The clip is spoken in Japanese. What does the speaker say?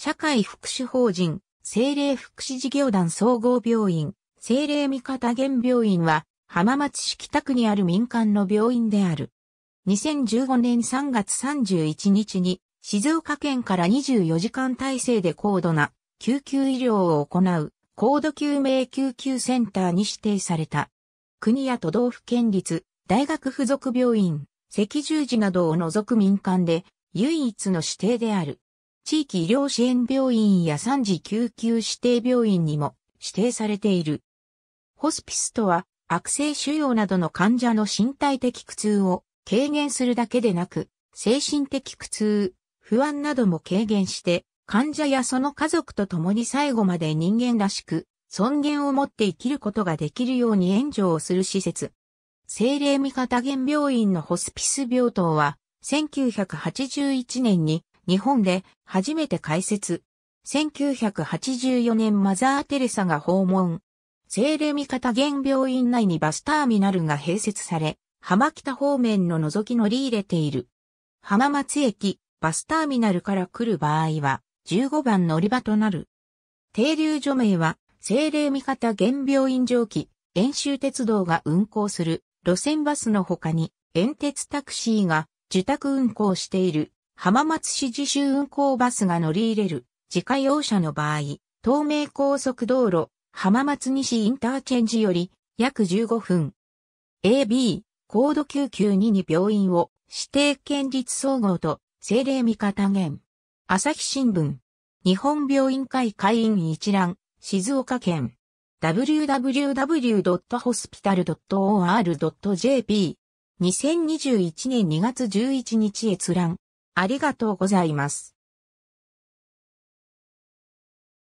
社会福祉法人、政令福祉事業団総合病院、政令味方原病院は、浜松市北区にある民間の病院である。2015年3月31日に、静岡県から24時間体制で高度な救急医療を行う高度救命救急センターに指定された。国や都道府県立、大学附属病院、赤十字などを除く民間で唯一の指定である。地域医療支援病院や3次救急指定病院にも指定されている。ホスピスとは、悪性腫瘍などの患者の身体的苦痛を軽減するだけでなく、精神的苦痛、不安なども軽減して、患者やその家族と共に最後まで人間らしく、尊厳を持って生きることができるように援助をする施設。精霊味方原病院のホスピス病棟は、1981年に日本で初めて開設。1984年マザー・テレサが訪問。聖霊味方原病院内にバスターミナルが併設され、浜北方面の覗き乗り入れている。浜松駅、バスターミナルから来る場合は、15番乗り場となる。停留所名は、聖霊味方原病院上記、遠州鉄道が運行する路線バスの他に、遠鉄タクシーが受託運行している浜松市自主運行バスが乗り入れる自家用車の場合、東名高速道路浜松西インターチェンジより約15分。AB、高度992に病院を指定県立総合と政令味方言。朝日新聞。日本病院会会員一覧、静岡県。www.hospital.or.jp2021 年2月11日閲覧。ありがとうございます。